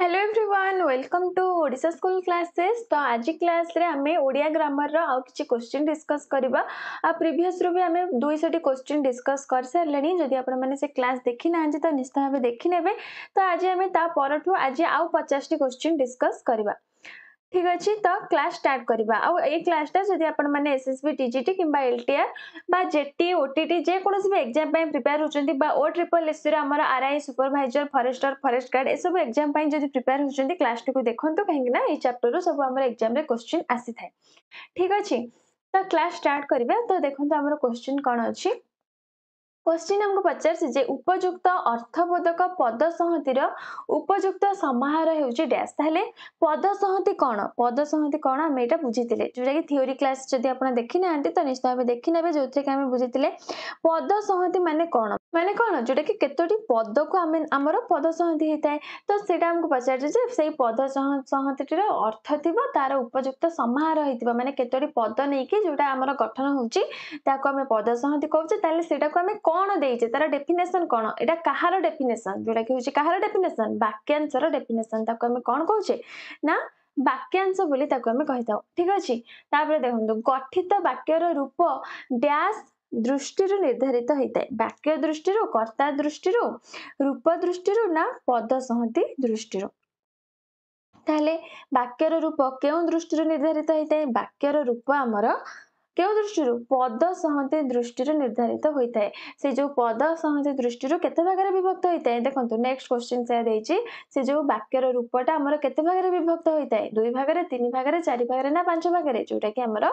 hello everyone welcome to Odisha school classes तो आज class रे हमें ओडिया ग्रामर रा कि क्वेश्चन डिस्कस करबा आ प्रीवियस भी आम दुई टी क्वेश्चन डिस्कस कर सारे जदि आपण से क्लास देखी ना तो निश्चित भाबे देखने तो आज हमें ता आज आउ पचास टी क्वेश्चन डिस्कस करबा ଠିକ ଅଛି ତ କ୍ଲାସ୍ ଷ୍ଟାର୍ଟ କରିବା ଆଉ ଏଇ କ୍ଲାସ୍ଟା ଯଦି ଆପଣମାନେ S S B T G T କିମ୍ବା ଏଲ୍ ଟି ଆର୍ ବା ଜେଟି ଓ ଟି ଟି ଯେକୌଣସି ବି ଏକ୍ଜାମ୍ ପାଇଁ ପ୍ରିପେୟାର ହେଉଛନ୍ତି ବା ଓ ଟ୍ରିପଲ୍ ଏସ୍ସିର ଆମର R I supervisor forester forest guard ଏସବୁ ଏକ୍ଜାମ୍ ପାଇଁ ଯଦି ପ୍ରିପେୟାର ହେଉଛନ୍ତି କ୍ଲାସ୍ଟିକୁ ଦେଖନ୍ତୁ କାହିଁକିନା ଏଇ ଚାପ୍ଟରରୁ ସବୁ ଆମର ଏକ୍ଜାମ୍ରେ କୋଶ୍ଚିନ୍ ଆସିଥାଏ ଠିକ ଅଛି ତ କ୍ଲାସ୍ ଷ୍ଟାର୍ଟ କରିବା ତ ଦେଖନ୍ତୁ ଆମର କୋଶ୍ଚିନ୍ କ'ଣ ଅଛି କୋଶ୍ଚିନ୍ ଆମକୁ ପଚାରିଛି ଯେ ଉପଯୁକ୍ତ ଅର୍ଥବୋଧକ ପଦସଂହତିର ଉପଯୁକ୍ତ ସମାହାର ହେଉଛି ଡ୍ୟାସ୍ ତାହେଲେ ପଦସଂହତି କ'ଣ ପଦସଂହତି କ'ଣ ଆମେ ଏଇଟା ବୁଝିଥିଲେ ଯେଉଁଟାକି ଥିଓରି କ୍ଲାସ୍ ଯଦି ଆପଣ ଦେଖିନାହାନ୍ତି ତ ନିଶ୍ଚୟ ଭାବେ ଦେଖିନେବେ ଯେଉଁଥିରେ କି ଆମେ ବୁଝିଥିଲେ ପଦସଂହତି ମାନେ କ'ଣ ମାନେ କ'ଣ ଯେଉଁଟାକି କେତୋଟି ପଦକୁ ଆମେ ଆମର ପଦ ସଂହତି ହେଇଥାଏ ତ ସେଇଟା ଆମକୁ ପଚାରୁଛି ଯେ ସେଇ ପଦ ସଂହତିଟିର ଅର୍ଥ ଥିବ ତାର ଉପଯୁକ୍ତ ସମାହାର ହେଇଥିବ ମାନେ କେତୋଟି ପଦ ନେଇକି ଯେଉଁଟା ଆମର ଗଠନ ହେଉଛି ତାକୁ ଆମେ ପଦ ସଂହତି କହୁଛେ ତାହେଲେ ସେଇଟାକୁ ଆମେ କ'ଣ ଦେଇଛେ ତାର ଡେଫିନେସନ୍ କ'ଣ ଏଇଟା କାହାର ଡେଫିନେସନ୍ ଯେଉଁଟାକି ହେଉଛି କାହାର ଡେଫିନେସନ୍ ବାକ୍ୟାଂଶର ଡେଫିନେସନ୍ ତାକୁ ଆମେ କ'ଣ କହୁଛେ ନା ବାକ୍ୟାଂଶ ବୋଲି ତାକୁ ଆମେ କହିଥାଉ ଠିକ ଅଛି ତାପରେ ଦେଖନ୍ତୁ ଗଠିତ ବାକ୍ୟର ରୂପ ଡ୍ୟାସ୍ ଦୃଷ୍ଟିରୁ ନିର୍ଦ୍ଧାରିତ ହେଇଥାଏ ବାକ୍ୟ ଦୃଷ୍ଟିରୁ କର୍ତ୍ତା ଦୃଷ୍ଟିରୁ ରୂପ ଦୃଷ୍ଟିରୁ ନା ପଦ ସଂହତି ଦୃଷ୍ଟିରୁ ତାହେଲେ ବାକ୍ୟର ରୂପ କେଉଁ ଦୃଷ୍ଟିରୁ ନିର୍ଦ୍ଧାରିତ ହେଇଥାଏ ବାକ୍ୟର ରୂପ ଆମର କେଉଁ ଦୃଷ୍ଟିରୁ ପଦ ସହନ୍ତି ଦୃଷ୍ଟିରୁ ନିର୍ଦ୍ଧାରିତ ହୋଇଥାଏ ସେ ଯୋଉ ପଦ ସହନ୍ତି ଦୃଷ୍ଟିରୁ କେତେ ଭାଗରେ ବିଭକ୍ତ ହୋଇଥାଏ ଦେଖନ୍ତୁ ନେକ୍ସଟ କ୍ୱେଶ୍ଚିନ୍ ସେ ଦେଇଛି ସେ ଯେଉଁ ବାକ୍ୟର ରୂପଟା ଆମର କେତେ ଭାଗରେ ବିଭକ୍ତ ହୋଇଥାଏ ଦୁଇ ଭାଗରେ ତିନି ଭାଗରେ ଚାରି ଭାଗରେ ନା ପାଞ୍ଚ ଭାଗରେ ଯୋଉଟା କି ଆମର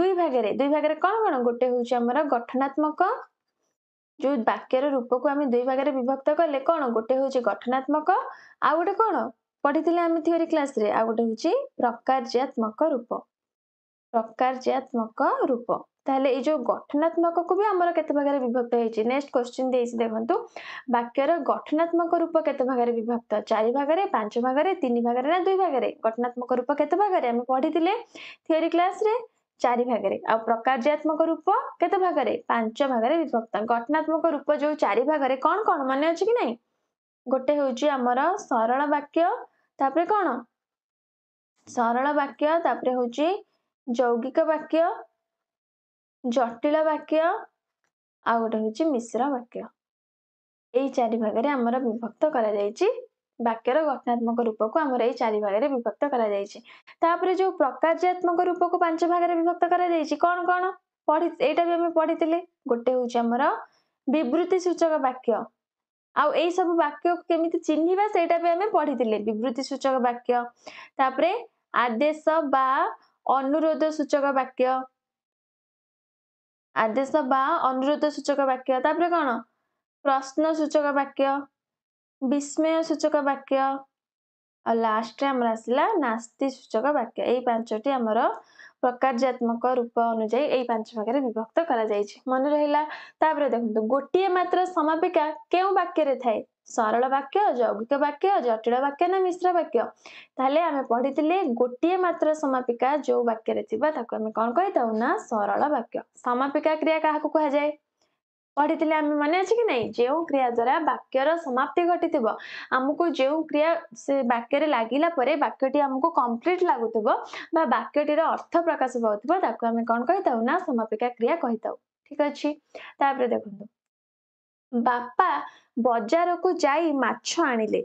ଦୁଇ ଭାଗରେ ଦୁଇ ଭାଗରେ କ'ଣ କ'ଣ ଗୋଟେ ହଉଛି ଆମର ଗଠନାତ୍ମକ ଯୋଉ ବାକ୍ୟର ରୂପକୁ ଆମେ ଦୁଇ ଭାଗରେ ବିଭକ୍ତ କଲେ କ'ଣ ଗୋଟେ ହଉଛି ଗଠନାତ୍ମକ ଆଉ ଗୋଟେ କ'ଣ ପଢିଥିଲେ ଆମେ ଥିଓରି କ୍ଲାସରେ ଆଉ ଗୋଟେ ହଉଛି ପ୍ରକାର୍ଯ୍ୟାତ୍ମକ ରୂପ ପ୍ରକାର୍ଯ୍ୟାତ୍ମକ ରୂପ ତାହେଲେ ଏଇ ଯୋଉ ଗଠନାତ୍ମକକୁ ବି ଆମର କେତେ ଭାଗରେ ବିଭକ୍ତ ହେଇଛି ନେକ୍ସଟ କ୍ୱେଶ୍ଚିନ୍ ଦେଇଛି ଦେଖନ୍ତୁ ବାକ୍ୟର ଗଠନାତ୍ମକ ରୂପ କେତେ ଭାଗରେ ବିଭକ୍ତ ଚାରି ଭାଗରେ ପାଞ୍ଚ ଭାଗରେ ତିନି ଭାଗରେ ନା ଦୁଇ ଭାଗରେ ଗଠନାତ୍ମକ ରୂପ କେତେ ଭାଗରେ ଆମେ ପଢ଼ିଥିଲେ ଥିଓରି କ୍ଲାସରେ ଚାରି ଭାଗରେ ଆଉ ପ୍ରକାର୍ଯ୍ୟାତ୍ମକ ରୂପ କେତେ ଭାଗରେ ପାଞ୍ଚ ଭାଗରେ ବିଭକ୍ତ ଗଠନାତ୍ମକ ରୂପ ଯୋଉ ଚାରି ଭାଗରେ କ'ଣ କ'ଣ ମନେ ଅଛି କି ନାହିଁ ଗୋଟେ ହେଉଛି ଆମର ସରଳ ବାକ୍ୟ ତାପରେ କ'ଣ ସରଳ ବାକ୍ୟ ତାପରେ ହେଉଛି ଯୌଗିକ ବାକ୍ୟ ଜଟିଳ ବାକ୍ୟ ଆଉ ଗୋଟେ ହଉଛି ମିଶ୍ର ବାକ୍ୟ ଏଇ ଚାରି ଭାଗରେ ଆମର ବିଭକ୍ତ କରାଯାଇଛି ବାକ୍ୟର ଗଠନାତ୍ମକ ରୂପକୁ ଆମର ଏଇ ଚାରି ଭାଗରେ ବିଭକ୍ତ କରାଯାଇଛି ତାପରେ ଯୋଉ ପ୍ରକାର୍ଯ୍ୟାତ୍ମକ ରୂପକୁ ପାଞ୍ଚ ଭାଗରେ ବିଭକ୍ତ କରାଯାଇଛି କ'ଣ କ'ଣ ପଢି ଏଇଟା ବି ଆମେ ପଢିଥିଲେ ଗୋଟେ ହଉଛି ଆମର ବିବୃତି ସୂଚକ ବାକ୍ୟ ଆଉ ଏଇ ସବୁ ବାକ୍ୟକୁ କେମିତି ଚିହ୍ନିବା ସେଇଟା ବି ଆମେ ପଢିଥିଲେ ବିବୃତି ସୂଚକ ବାକ୍ୟ ତାପରେ ଆଦେଶ ବା ଅନୁରୋଧ ସୂଚକ ବାକ୍ୟ ଆଦେଶ ବା ଅନୁରୋଧ ସୂଚକ ବାକ୍ୟ ତାପରେ କ'ଣ ପ୍ରଶ୍ନ ସୂଚକ ବାକ୍ୟ ବିସ୍ମୟ ସୂଚକ ବାକ୍ୟ ଆଉ ଲାଷ୍ଟରେ ଆମର ଆସିଲା ନାସ୍ତି ସୂଚକ ବାକ୍ୟ ଏଇ ପାଞ୍ଚଟି ଆମର ପ୍ରକାର୍ଯ୍ୟାତ୍ମକ ରୂପ ଅନୁଯାୟୀ ଏଇ ପାଞ୍ଚ ଭାଗରେ ବିଭକ୍ତ କରାଯାଇଛି ମନେ ରହିଲା ତାପରେ ଦେଖନ୍ତୁ ଗୋଟିଏ ମାତ୍ର ସମାପିକା କେଉଁ ବାକ୍ୟରେ ଥାଏ ସରଳ ବାକ୍ୟ ଯୌଗିକ ବାକ୍ୟ ଜଟିଳ ବାକ୍ୟ ନା ମିଶ୍ର ବାକ୍ୟ ତାହେଲେ ଆମେ ପଢିଥିଲେ ଗୋଟିଏ ମାତ୍ର ସମାପିକା ଯୋଉ ବାକ୍ୟରେ ଥିବା ତାକୁ ଆମେ କ'ଣ କହିଥାଉ ନା ସରଳ ବାକ୍ୟ ସମାପିକା କ୍ରିୟା କାହାକୁ କୁହାଯାଏ ପଢିଥିଲେ ଆମେ ମନେ ଅଛି କି ନାହିଁ ଯେଉଁ କ୍ରିୟା ଦ୍ଵାରା ବାକ୍ୟର ସମାପ୍ତି ଘଟିଥିବ ଆମକୁ ଯେଉଁ କ୍ରିୟା ସେ ବାକ୍ୟରେ ଲାଗିଲା ପରେ ବାକ୍ୟଟି ଆମକୁ କମ୍ପ୍ଲିଟ ଲାଗୁଥିବ ବା ବାକ୍ୟଟିର ଅର୍ଥ ପ୍ରକାଶ ପାଉଥିବ ତାକୁ ଆମେ କ'ଣ କହିଥାଉ ନା ସମାପିକା କ୍ରିୟା କହିଥାଉ ଠିକ ଅଛି ତାପରେ ଦେଖନ୍ତୁ ବାପା ବଜାରକୁ ଯାଇ ମାଛ ଆଣିଲେ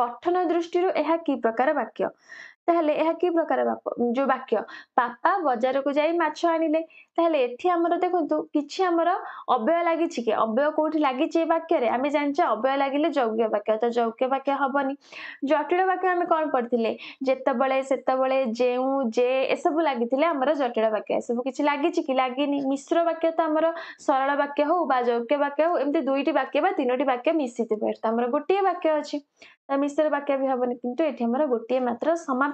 ଗଠନ ଦୃଷ୍ଟିରୁ ଏହା କି ପ୍ରକାର ବାକ୍ୟ ତାହେଲେ ଏହା କି ପ୍ରକାର ଯୋଉ ବାକ୍ୟ ପାପା ବଜାରକୁ ଯାଇ ମାଛ ଆଣିଲେ ତାହେଲେ ଏଠି ଆମର ଦେଖନ୍ତୁ କିଛି ଆମର ଅବ୍ୟୟ ଲାଗିଛି କି ଅବ୍ୟୟ କୋଉଠି ଲାଗିଛି ଏ ବାକ୍ୟରେ ଆମେ ଜାଣିଛେ ଅବ୍ୟୟ ଲାଗିଲେ ଯୌଗିକ ବାକ୍ୟ ତ ଯୌଗିକ ବାକ୍ୟ ହବନି ଜଟିଳ ବାକ୍ୟ ଆମେ କଣ ପଢିଥିଲେ ଯେତେବେଳେ ସେତେବେଳେ ଯେଉଁ ଯେ ଏସବୁ ଲାଗିଥିଲେ ଆମର ଜଟିଳ ବାକ୍ୟ ଏସବୁ କିଛି ଲାଗିଛି କି ଲାଗିନି ମିଶ୍ର ବାକ୍ୟ ତ ଆମର ସରଳ ବାକ୍ୟ ହଉ ବା ଯୌକ୍ୟ ବାକ୍ୟ ହଉ ଏମିତି ଦୁଇଟି ବାକ୍ୟ ବା ତିନୋଟି ବାକ୍ୟ ମିଶିଥିବ ଏଠି ତ ଆମର ଗୋଟିଏ ବାକ୍ୟ ଅଛି ତା ମିଶ୍ର ବାକ୍ୟ ବି ହବନି କିନ୍ତୁ ଏଠି ଆମର ଗୋଟିଏ ମାତ୍ର ସମାପ୍ତ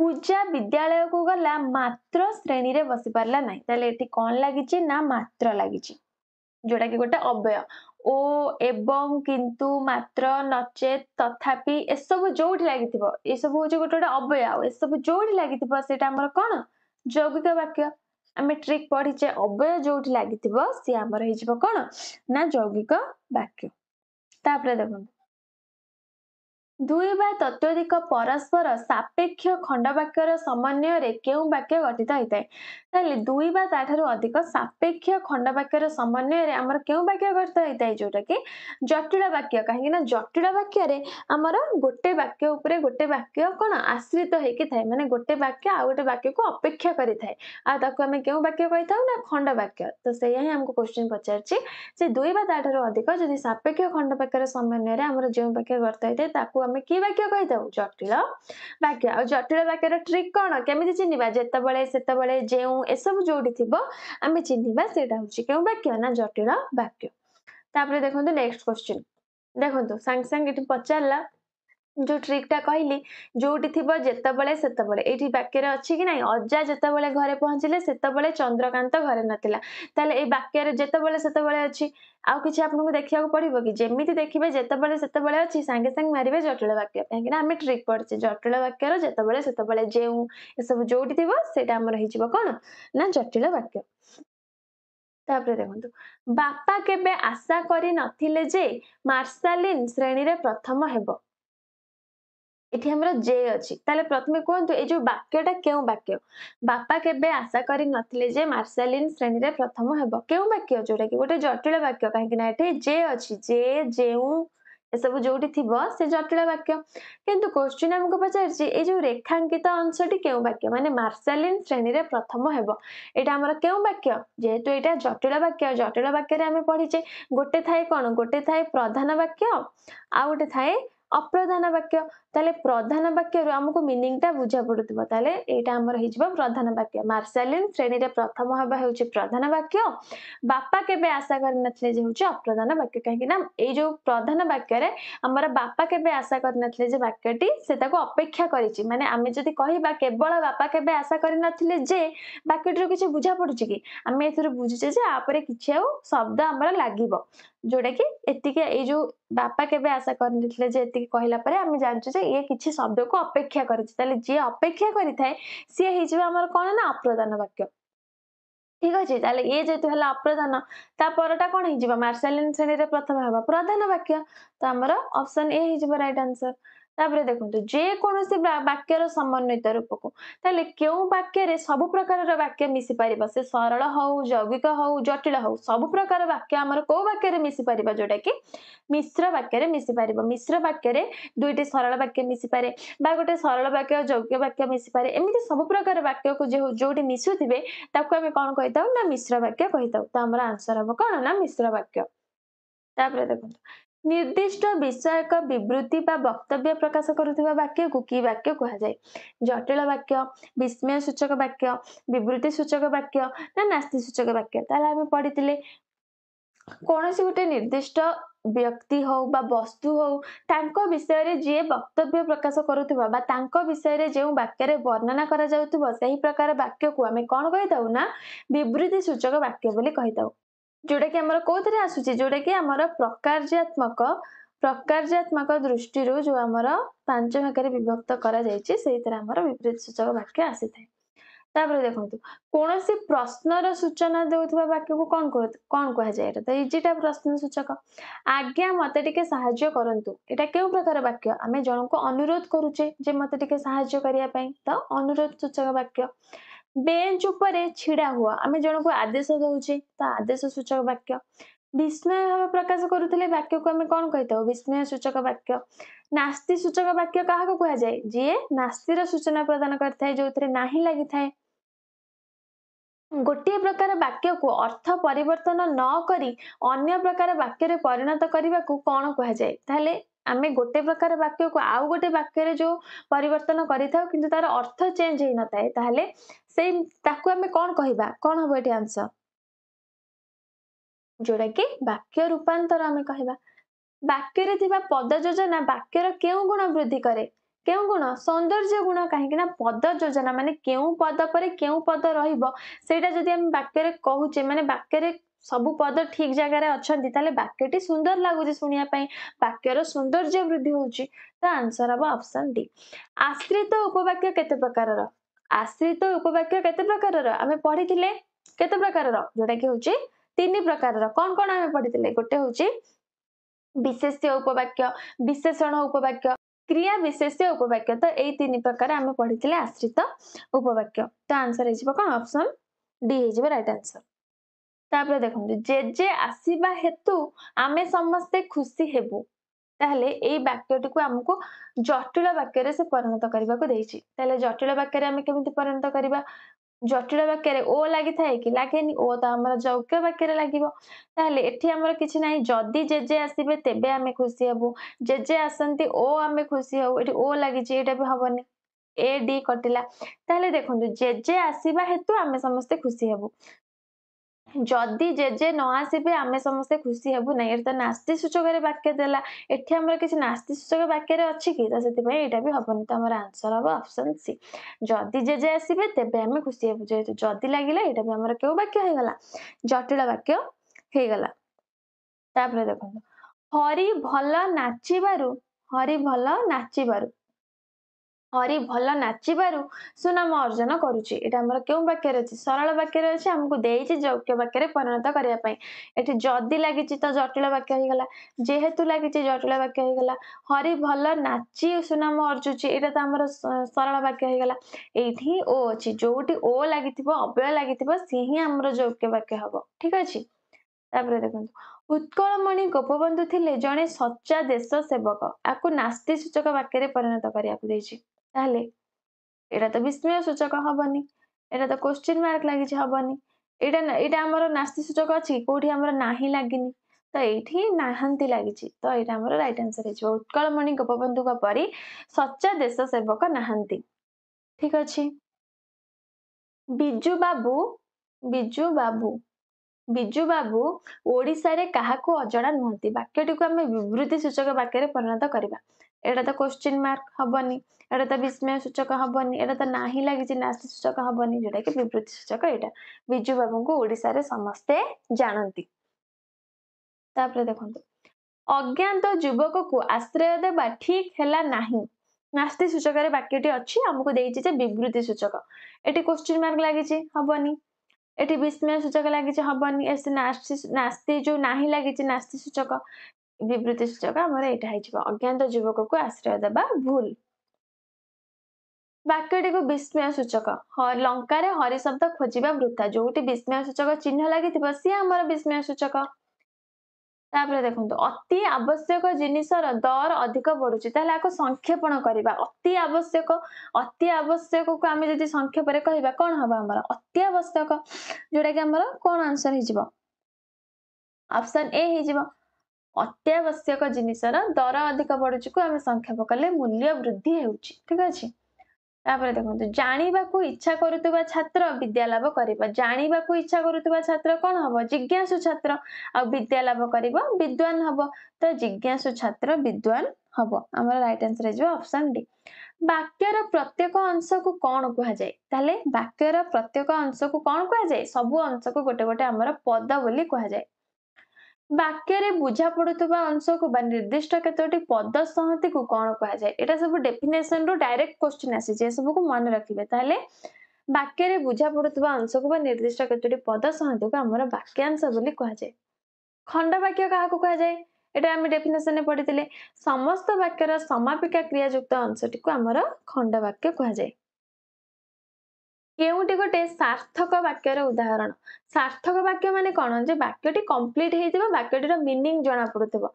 ପୂଜା ବିଦ୍ୟାଳୟକୁ ଗଲା ମାତ୍ର ଶ୍ରେଣୀରେ ବସି ପାରିଲା ନାହିଁ ତାହେଲେ ଏଠି କ'ଣ ଲାଗିଛି ନା ମାତ୍ର ଲାଗିଛି ଯୋଉଟାକି ଗୋଟେ ଅବୟ ଓ ଏବଂ କିନ୍ତୁ ମାତ୍ର ନଚେତ୍ ତଥାପି ଏସବୁ ଯୋଉଠି ଲାଗିଥିବ ଏସବୁ ହଉଛି ଗୋଟେ ଗୋଟେ ଅବୟ ଆଉ ଏସବୁ ଯୋଉଠି ଲାଗିଥିବ ସେଇଟା ଆମର କ'ଣ ଯୌଗିକ ବାକ୍ୟ ଆମେ ଟ୍ରିକ୍ ପଢିଛେ ଅବୟ ଯୋଉଠି ଲାଗିଥିବ ସିଏ ଆମର ହେଇଯିବ କ'ଣ ନା ଯୌଗିକ ବାକ୍ୟ ତାପରେ ଦେଖନ୍ତୁ ଦୁଇ ବା ତତ୍ୱଧିକ ପରସ୍ପର ସାପେକ୍ଷ ଖଣ୍ଡ ବାକ୍ୟର ସମନ୍ୱୟରେ କେଉଁ ବାକ୍ୟ ଗଠିତ ହେଇଥାଏ ତାହେଲେ ଦୁଇ ବା ତାଠାରୁ ଅଧିକ ସାପେକ୍ଷ ଖଣ୍ଡ ବାକ୍ୟର ସମନ୍ୱୟରେ ଆମର କେଉଁ ବାକ୍ୟ ଗଠିତ ହୋଇଥାଏ ଯେଉଁଟାକି ଜଟିଳ ବାକ୍ୟ କାହିଁକି ନା ଜଟିଳ ବାକ୍ୟରେ ଆମର ଗୋଟେ ବାକ୍ୟ ଉପରେ ଗୋଟେ ବାକ୍ୟ କ'ଣ ଆଶ୍ରିତ ହେଇକି ଥାଏ ମାନେ ଗୋଟେ ବାକ୍ୟ ଆଉ ଗୋଟେ ବାକ୍ୟକୁ ଅପେକ୍ଷା କରିଥାଏ ଆଉ ତାକୁ ଆମେ କେଉଁ ବାକ୍ୟ କହିଥାଉ ନା ଖଣ୍ଡ ବାକ୍ୟ ତ ସେଇଆ ହିଁ ଆମକୁ କ୍ୱେଶ୍ଚିନ୍ ପଚାରିଛି ସେ ଦୁଇ ବା ତାଠାରୁ ଅଧିକ ଯଦି ସାପେକ୍ଷ ଖଣ୍ଡ ବାକ୍ୟର ସମନ୍ୱୟରେ ଆମର ଯେଉଁ ବାକ୍ୟ ଗଠିତ ହେଇଥାଏ ତାକୁ ଆମେ କି ବାକ୍ୟ କହିଥାଉ ଜଟିଳ ବାକ୍ୟ ଆଉ ଜଟିଳ ବାକ୍ୟର ଟ୍ରିକ୍ କ'ଣ କେମିତି ଚିହ୍ନିବା ଯେତେବେଳେ ସେତେବେଳେ ଯେଉଁ ଏସବୁ ଯୋଉଠି ଥିବ ଆମେ ଚିହ୍ନିବା ସେଇଟା ହେଉଛି କେଉଁ ବାକ୍ୟ ନା ଜଟିଳ ବାକ୍ୟ ତାପରେ ଦେଖନ୍ତୁ ନେକ୍ସଟ କ୍ୱେଶ୍ଚିନ୍ ଦେଖନ୍ତୁ ସାଙ୍ଗେ ସାଙ୍ଗେ ଏଠି ପଚାରିଲା जो ट्रिक टा कहली जोटी थी जितेबले से ये वाक्य अच्छी कि ना अजा जितेबले घरे पहुँचले से चंद्रकांत घरे नाला तेल ये वाक्य जितेबले से अच्छी आउ किसी आपको देखा पड़ो कि जमी देखिए जितेबले से अच्छी सांगे सांगे मारे जटिल वाक्य कहीं आम ट्रिक पढ़चे जटिल वाक्यर जितेबले से जो सब जोटी थी से आम रही कौन ना जटिल वाक्य ତାପରେ ଦେଖନ୍ତୁ ବାପା କେବେ ଆଶା କରିନଥିଲେ ଯେ ମାର୍ଶାଲିନ୍ ଶ୍ରେଣୀରେ ପ୍ରଥମ ହେବ ଏଠି ଆମର ଜେ ଅଛି ତାହେଲେ ପ୍ରଥମେ କୁହନ୍ତୁ ଏଇ ଯୋଉ ବାକ୍ୟଟା କେଉଁ ବାକ୍ୟ ବାପା କେବେ ଆଶା କରିନଥିଲେ ଯେ ମାର୍ସାଲିନ୍ ଶ୍ରେଣୀରେ ପ୍ରଥମ ହେବ କେଉଁ ବାକ୍ୟ ଯୋଉଟାକି ଗୋଟେ ଜଟିଳ ବାକ୍ୟ କାହିଁକି ନା ଏଠି ଜେ ଅଛି ଜେ ଯେଉଁ ଏସବୁ ଯୋଉଠି ଥିବ ସେ ଜଟିଳ ବାକ୍ୟ କିନ୍ତୁ କୋଶ୍ଚିନ୍ ଆମକୁ ପଚାରିଛି ଏଇ ଯୋଉ ରେଖାଙ୍କିତ ଅଂଶଟି କେଉଁ ବାକ୍ୟ ମାନେ ମାର୍ସାଲିନ୍ ଶ୍ରେଣୀରେ ପ୍ରଥମ ହେବ ଏଇଟା ଆମର କେଉଁ ବାକ୍ୟ ଯେହେତୁ ଏଇଟା ଜଟିଳ ବାକ୍ୟ ଜଟିଳ ବାକ୍ୟରେ ଆମେ ପଢିଛେ ଗୋଟେ ଥାଏ କ'ଣ ଗୋଟେ ଥାଏ ପ୍ରଧାନ ବାକ୍ୟ ଆଉ ଗୋଟେ ଥାଏ ଅପ୍ରଧାନ ବାକ୍ୟ ତାହେଲେ ପ୍ରଧାନ ବାକ୍ୟରୁ ଆମକୁ ମିନିଂଟା ବୁଝା ପଡୁଥିବ ତାହେଲେ ଏଇଟା ଆମର ହେଇଯିବ ପ୍ରଧାନ ବାକ୍ୟ ମାର୍ସାଲିନ୍ ଶ୍ରେଣୀରେ ପ୍ରଥମ ହେବା ହେଉଛି ପ୍ରଧାନ ବାକ୍ୟ ବାପା କେବେ ଆଶା କରିନଥିଲେ ଯେ ହେଉଛି ଅପ୍ରଧାନ ବାକ୍ୟ କାହିଁକି ନା ଏଇ ଯୋଉ ପ୍ରଧାନ ବାକ୍ୟରେ ଆମର ବାପା କେବେ ଆଶା କରିନଥିଲେ ଯେ ବାକ୍ୟଟି ସେ ତାକୁ ଅପେକ୍ଷା କରିଛି ମାନେ ଆମେ ଯଦି କହିବା କେବଳ ବାପା କେବେ ଆଶା କରିନଥିଲେ ଯେ ବାକ୍ୟଟିରୁ କିଛି ବୁଝା ପଡୁଛି କି ଆମେ ଏଥିରୁ ବୁଝୁଛେ ଯେ ଆପରେ କିଛି ଆଉ ଶବ୍ଦ ଆମର ଲାଗିବ ଯୋଉଟା କି ଏତିକି ଏଇ ଯୋଉ ବାପା କେବେ ଆଶା କରିନଥିଲେ ଯେ ଏତିକି କହିଲା ପରେ ଆମେ ଜାଣିଛୁ ଯେ ଇଏ କିଛି ଶବ୍ଦକୁ ଅପେକ୍ଷା କରିଛି ତାହେଲେ ଯିଏ ଅପେକ୍ଷା କରିଥାଏ ସିଏ ହେଇଯିବ ଆମର କ'ଣ ନା ଅପ୍ରଦାନ ବାକ୍ୟ ঠিক আছে তাহলে এ যেহেতু হল অপ্রধান তা পরটা কোণ হয়ে মার্শালিন শ্রেণীর প্রথম হব প্রধান বাক্য তো আমার অপশন এ হয়ে রাইট আনসর ତାପରେ ଦେଖନ୍ତୁ ଯେକୌଣସି ବାକ୍ୟର ସମନ୍ୱିତ ରୂପକୁ ତାହେଲେ କେଉଁ ବାକ୍ୟରେ ସବୁ ପ୍ରକାରର ବାକ୍ୟ ମିଶିପାରିବ ସେ ସରଳ ହଉ ଯୌଗିକ ହଉ ଜଟିଳ ହଉ ସବୁ ପ୍ରକାର ବାକ୍ୟ ଆମର କୋଉ ବାକ୍ୟରେ ମିଶିପାରିବ ଯୋଉଟା କି ମିଶ୍ର ବାକ୍ୟରେ ମିଶିପାରିବ ମିଶ୍ର ବାକ୍ୟରେ ଦୁଇଟି ସରଳ ବାକ୍ୟ ମିଶିପାରେ ବା ଗୋଟେ ସରଳ ବାକ୍ୟ ଯୌଗିକ ବାକ୍ୟ ମିଶିପାରେ ଏମିତି ସବୁ ପ୍ରକାର ବାକ୍ୟକୁ ଯେଉଁ ଯୋଉଠି ମିଶୁଥିବେ ତାକୁ ଆମେ କଣ କହିଥାଉ ନା ମିଶ୍ର ବାକ୍ୟ କହିଥାଉ ତ ଆମର ଆନ୍ସର ହବ କଣ ନା ମିଶ୍ର ବାକ୍ୟ ତାପରେ ଦେଖନ୍ତୁ ନିର୍ଦ୍ଦିଷ୍ଟ ବିଷୟ ଏକ ବିବୃତି ବା ବକ୍ତବ୍ୟ ପ୍ରକାଶ କରୁଥିବା ବାକ୍ୟକୁ କି ବାକ୍ୟ କୁହାଯାଏ ଜଟିଳ ବାକ୍ୟ ବିସ୍ମୟ ସୂଚକ ବାକ୍ୟ ବିବୃତି ସୂଚକ ବାକ୍ୟ ନା ନାସ୍ତି ସୂଚକ ବାକ୍ୟ ତାହେଲେ ଆମେ ପଢ଼ିଥିଲେ କୌଣସି ଗୋଟେ ନିର୍ଦ୍ଦିଷ୍ଟ ବ୍ୟକ୍ତି ହଉ ବା ବସ୍ତୁ ହଉ ତାଙ୍କ ବିଷୟରେ ଯିଏ ବକ୍ତବ୍ୟ ପ୍ରକାଶ କରୁଥିବ ବା ତାଙ୍କ ବିଷୟରେ ଯେଉଁ ବାକ୍ୟରେ ବର୍ଣ୍ଣନା କରାଯାଉଥିବ ସେହି ପ୍ରକାର ବାକ୍ୟକୁ ଆମେ କ'ଣ କହିଥାଉ ନା ବିବୃତି ସୂଚକ ବାକ୍ୟ ବୋଲି କହିଥାଉ ଯୋଉଟା କି ଆମର କୋଉଥିରେ ଆସୁଛି ଯୋଉଟା କି ଆମର ପ୍ରକାର୍ଯ୍ୟାତ୍ମକ ପ୍ରକାର୍ଯ୍ୟାତ୍ମକ ଦୃଷ୍ଟିରୁ ଯୋଉ ଆମର ପାଞ୍ଚ ଭାଗରେ ବିଭକ୍ତ କରାଯାଇଛି ସେଇଥିରେ ଆମର ବିପରୀତ ସୂଚକ ବାକ୍ୟ ଆସିଥାଏ ତାପରେ ଦେଖନ୍ତୁ କୌଣସି ପ୍ରଶ୍ନର ସୂଚନା ଦେଉଥିବା ବାକ୍ୟକୁ କଣ କୁହ କଣ କୁହାଯାଏ ଏଟା ତ ଇଜିଟା ପ୍ରଶ୍ନ ସୂଚକ ଆଜ୍ଞା ମତେ ଟିକେ ସାହାଯ୍ୟ କରନ୍ତୁ ଏଟା କେଉଁ ପ୍ରକାର ବାକ୍ୟ ଆମେ ଜଣଙ୍କୁ ଅନୁରୋଧ କରୁଛେ ଯେ ମତେ ଟିକେ ସାହାଯ୍ୟ କରିବା ପାଇଁ ତ ଅନୁରୋଧ ସୂଚକ ବାକ୍ୟ ବେଞ୍ଚ ଉପରେ ଛିଡ଼ା ହୁଆ ଆମେ ଜଣକୁ ଆଦେଶ ଦେଉଛେ ତ ଆଦେଶ ସୂଚକ ବାକ୍ୟ ବିସ୍ମୟ ଭାବ ପ୍ରକାଶ କରୁଥିଲେ ବାକ୍ୟକୁ ଆମେ କ'ଣ କହିଥାଉ ବିସ୍ମୟ ସୂଚକ ବାକ୍ୟ ନାସ୍ତି ସୂଚକ ବାକ୍ୟ କାହାକୁ କୁହାଯାଏ ଯିଏ ନାସ୍ତିର ସୂଚନା ପ୍ରଦାନ କରିଥାଏ ଯେଉଁଥିରେ ନାହିଁ ଲାଗିଥାଏ ଗୋଟିଏ ପ୍ରକାର ବାକ୍ୟକୁ ଅର୍ଥ ପରିବର୍ତ୍ତନ ନ କରି ଅନ୍ୟ ପ୍ରକାର ବାକ୍ୟରେ ପରିଣତ କରିବାକୁ କ'ଣ କୁହାଯାଏ ତାହେଲେ ଆମେ ଗୋଟେ ପ୍ରକାର ବାକ୍ୟକୁ ଆଉ ଗୋଟେ ବାକ୍ୟରେ ଯୋଉ ପରିବର୍ତ୍ତନ କରିଥାଉ କିନ୍ତୁ ତାର ଅର୍ଥ ଚେଞ୍ଜ ହେଇନଥାଏ ତାହେଲେ ସେଇ ତାକୁ ଆମେ କଣ କହିବା କଣ ହବ ଏଠି ଯୋଉଟା କି ବାକ୍ୟ ରୂପାନ୍ତର ଆମେ କହିବା ବାକ୍ୟରେ ଥିବା ପଦ ଯୋଜନା ବାକ୍ୟର କେଉଁ ଗୁଣ ବୃଦ୍ଧି କରେ କେଉଁ ଗୁଣ ସୌନ୍ଦର୍ଯ୍ୟ ଗୁଣ କାହିଁକି ନା ପଦ ଯୋଜନା ମାନେ କେଉଁ ପଦ ପରେ କେଉଁ ପଦ ରହିବ ସେଇଟା ଯଦି ଆମେ ବାକ୍ୟରେ କହୁଛେ ମାନେ ବାକ୍ୟରେ सब पद ठीक जगार अच्छा वाक्य टी सुंदर लगुच शुणापक्यर सौंदर्य वृद्धि होन्सर हम अपसन डी आश्रित उपवाक्य के प्रकार आश्रित उपवाक्य के प्रकार आम पढ़ी केकार जोटा कि हूँ तीन प्रकार कौन कौन आम पढ़ी गोटे हूँ विशेष्य उपवाक्य विशेषण उपवाक्य क्रिया विशेष्य उपवाक्य तो यही तीन प्रकार आम पढ़ी आश्रित उपवाक्य तो आंसर है कौन ऑप्शन डी है राइट आंसर ତାପରେ ଦେଖନ୍ତୁ ଜେଜେ ଆସିବା ହେତୁ ଆମେ ସମସ୍ତେ ଖୁସି ହେବୁ ତାହେଲେ ଏଇ ବାକ୍ୟଟିକୁ ଆମକୁ ଜଟିଳ ବାକ୍ୟରେ ସେ ପରିଣତ କରିବାକୁ ଦେଇଛି ତାହେଲେ ଜଟିଳ ବାକ୍ୟରେ ଆମେ କେମିତି ପରିଣତ କରିବା ଜଟିଳ ବାକ୍ୟରେ ଓ ଲାଗିଥାଏ କି ଲାଗେନି ଓ ତ ଆମର ଯୌକ୍ୟ ବାକ୍ୟରେ ଲାଗିବ ତାହେଲେ ଏଠି ଆମର କିଛି ନାହିଁ ଯଦି ଜେଜେ ଆସିବେ ତେବେ ଆମେ ଖୁସି ହେବୁ ଜେଜେ ଆସନ୍ତି ଓ ଆମେ ଖୁସି ହେବୁ ଏଠି ଓ ଲାଗିଛି ଏଇଟା ବି ହବନି ଏ ଡି କଟିଲା ତାହେଲେ ଦେଖନ୍ତୁ ଜେଜେ ଆସିବା ହେତୁ ଆମେ ସମସ୍ତେ ଖୁସି ହେବୁ ଯଦି ଜେଜେ ନ ଆସିବେ ଆମେ ସମସ୍ତେ ଖୁସି ହେବୁ ନାହିଁ ଏଇଟା ତ ନାସ୍ତି ସୂଚକରେ ବାକ୍ୟ ଦେଲା ଏଠି ଆମର କିଛି ନାସ୍ତି ସୂଚକ ବାକ୍ୟରେ ଅଛି କି ତ ସେଥିପାଇଁ ଏଇଟା ବି ହବନି ତ ଆମର ଆନ୍ସର ହବ ଅପସନ୍ ସି ଯଦି ଜେଜେ ଆସିବେ ତେବେ ଆମେ ଖୁସି ହେବୁ ଯେହେତୁ ଯଦି ଲାଗିଲା ଏଇଟା ବି ଆମର କେଉଁ ବାକ୍ୟ ହେଇଗଲା ଜଟିଳ ବାକ୍ୟ ହେଇଗଲା ତାପରେ ଦେଖନ୍ତୁ ହରି ଭଲ ନାଚିବାରୁ ହରି ଭଲ ନାଚିବାରୁ হরি ভাল নাচিবারু সুনাম অর্জন করুছি এটা আমার কেউ বাক্যের অছি সরল বাক্যের অছি আমাকে দেইছি যৌক্য বাক্যে পরিণত করা এটি যদি লাগিছি তো জটিল বাক্য হয়ে গলা যেহেতু লাগিছি জটিল বাক্য হয়ে গলা হরি ভাল নাচি সুনাম অর্জুছি এটা তো আমার সরল বাক্য হয়ে গলা এইটি ও অছি যোটি ও লাগিথিব অব্যয় লাগিথিব সি হি আমার যৌক্য বাক্য হব ঠিক আছে ତାପରେ ଦେଖନ୍ତୁ ଉତ୍କଳମଣି ଗୋପବନ୍ଧୁ ଥିଲେ ଜଣେ ସଚ୍ଚା ଦେଶ ସେବକ ଆକୁ ନାସ୍ତି ସୂଚକ ବାକ୍ୟରେ ପରିଣତ କରିବାକୁ ଦେଇଛି ତାହେଲେ ଏଇଟା ତ ବିସ୍ମୟ ସୂଚକ ହବନି ଏଇଟା ତ କ୍ୱେଶ୍ଚିନ୍ ମାର୍କ ଲାଗିଛି ହବନି ଏଇଟା ଏଇଟା ଆମର ନାସ୍ତି ସୂଚକ ଅଛି କେଉଁଠି ଆମର ନାହିଁ ଲାଗିନି ତ ଏଇଠି ନାହାନ୍ତି ଲାଗିଛି ତ ଏଇଟା ଆମର ରାଇଟ୍ ଆନ୍ସର ହେଇଯିବ ଉତ୍କଳମଣି ଗୋପବନ୍ଧୁଙ୍କ ପରି ସଚ୍ଚା ଦେଶ ସେବକ ନାହାନ୍ତି ଠିକ ଅଛି ବିଜୁ ବାବୁ ବିଜୁ ବାବୁ ବିଜୁ ବାବୁ ଓଡ଼ିଶାରେ କାହାକୁ ଅଜଣା ନୁହନ୍ତି ବାକ୍ୟଟିକୁ ଆମେ ବିବୃତି ସୂଚକ ବାକ୍ୟରେ ପରିଣତ କରିବା ଏଇଟା ତ କୋଶ୍ଚିନ୍ ମାର୍କ ହେବନି ଏଇଟା ତ ବିସ୍ମୟ ସୂଚକ ହେବନି ଏଇଟା ତ ନାହିଁ ଲାଗିଛି ନାସ୍ତି ସୂଚକ ହେବନି ଯେଉଁଟାକି ବିବୃତ୍ତି ସୂଚକ ଏଇଟା ବିଜୁ ବାବୁଙ୍କୁ ଓଡ଼ିଶାରେ ସମସ୍ତେ ଜାଣନ୍ତି ତାପରେ ଦେଖନ୍ତୁ ଅଜ୍ଞାତ ଯୁବକକୁ ଆଶ୍ରୟ ଦେବା ଠିକ୍ ହେଲା ନାହିଁ ନାସ୍ତି ସୂଚକରେ ବାକ୍ୟଟି ଅଛି ଆମକୁ ଦେଇଛି ଯେ ବିବୃତ୍ତି ସୂଚକ ଏଠି କୋଶ୍ଚିନ୍ ମାର୍କ ଲାଗିଛି ହେବନି ଏଠି ବିସ୍ମୟ ସୂଚକ ଲାଗିଛି ହେବନି ଏ ନାସ୍ତି ନାସ୍ତି ଯୋଉ ନାହିଁ ଲାଗିଛି ନାସ୍ତି ସୂଚକ ବିବୃତି ସୂଚକ ଆମର ଏଇଟା ହେଇଯିବ ଅଜ୍ଞାତ ଯୁବକକୁ ଆଶ୍ରୟ ଦେବା ଭୁଲ ବାକ୍ୟଟିକୁ ବିସ୍ମୟ ସୂଚକ ଲଙ୍କାରେ ହରିଶବ୍ଦ ଖୋଜିବା ବୃଥା ଯୋଉଠି ବିସ୍ମୟ ସୂଚକ ଚିହ୍ନ ଲାଗିଥିବ ସିଏ ଆମର ବିସ୍ମୟ ସୂଚକ ତାପରେ ଦେଖନ୍ତୁ ଅତି ଆବଶ୍ୟକ ଜିନିଷର ଦର ଅଧିକ ବଢୁଛି ତାହେଲେ ଆକୁ ସଂକ୍ଷେପଣ କରିବା ଅତି ଆବଶ୍ୟକ ଅତି ଆବଶ୍ୟକକୁ ଆମେ ଯଦି ସଂକ୍ଷେପରେ କହିବା କଣ ହବ ଆମର ଅତି ଆବଶ୍ୟକ ଯୋଉଟାକି ଆମର କଣ ଆନ୍ସର ହେଇଯିବ ଅପସନ୍ ଏ ହେଇଯିବ ଅତ୍ୟାବଶ୍ୟକ ଜିନିଷର ଦର ଅଧିକ ବଢୁଛି କୁ ଆମେ ସଂକ୍ଷେପ କଲେ ମୂଲ୍ୟ ବୃଦ୍ଧି ହେଉଛି ଠିକ ଅଛି ତାପରେ ଦେଖନ୍ତୁ ଜାଣିବାକୁ ଇଚ୍ଛା କରୁଥିବା ଛାତ୍ର ବିଦ୍ୟା ଲାଭ କରିବ ଜାଣିବାକୁ ଇଚ୍ଛା କରୁଥିବା ଛାତ୍ର କ'ଣ ହବ ଜିଜ୍ଞାସୁ ଛାତ୍ର ଆଉ ବିଦ୍ୟା ଲାଭ କରିବ ବିଦ୍ୱାନ ହବ ତ ଜିଜ୍ଞାସୁ ଛାତ୍ର ବିଦ୍ୱାନ ହବ ଆମର ରାଇଟ ଆନ୍ସର ହେଇଯିବ ଅପସନ୍ ଡି ବାକ୍ୟର ପ୍ରତ୍ୟେକ ଅଂଶକୁ କ'ଣ କୁହାଯାଏ ତାହେଲେ ବାକ୍ୟର ପ୍ରତ୍ୟେକ ଅଂଶକୁ କ'ଣ କୁହାଯାଏ ସବୁ ଅଂଶକୁ ଗୋଟେ ଗୋଟେ ଆମର ପଦ ବୋଲି କୁହାଯାଏ ବାକ୍ୟରେ ବୁଝା ପଡୁଥିବା ଅଂଶକୁ ବା ନିର୍ଦ୍ଦିଷ୍ଟ କେତୋଟି ପଦ ସଂହତିକୁ କଣ କୁହାଯାଏ ଏଇଟା ସବୁ ଡେଫିନେସନରୁ ଡାଇରେକ୍ଟ କ୍ୱେଶ୍ଚିନ୍ ଆସିଛି ଏସବୁକୁ ମନେ ରଖିବେ ତାହେଲେ ବାକ୍ୟରେ ବୁଝା ପଡୁଥିବା ଅଂଶକୁ ବା ନିର୍ଦ୍ଦିଷ୍ଟ କେତୋଟି ପଦ ସଂହତିକୁ ଆମର ବାକ୍ୟାଂଶ ବୋଲି କୁହାଯାଏ ଖଣ୍ଡ ବାକ୍ୟ କାହାକୁ କୁହାଯାଏ ଏଟା ଆମେ ଡେଫିନେସନରେ ପଢିଥିଲେ ସମସ୍ତ ବାକ୍ୟର ସମାପିକା କ୍ରିୟା କ୍ରିୟାଯୁକ୍ତ ଅଂଶଟିକୁ ଆମର ଖଣ୍ଡବାକ୍ୟ କୁହାଯାଏ କେଉଁଟି ଗୋଟେ ସାର୍ଥକ ବାକ୍ୟର ଉଦାହରଣ ସାର୍ଥକ ବାକ୍ୟ ମାନେ କ'ଣ ଯେ ବାକ୍ୟଟି କମ୍ପ୍ଲିଟ ହେଇଥିବ ବାକ୍ୟଟିର ମିନିଂ ଜଣାପଡ଼ୁଥିବ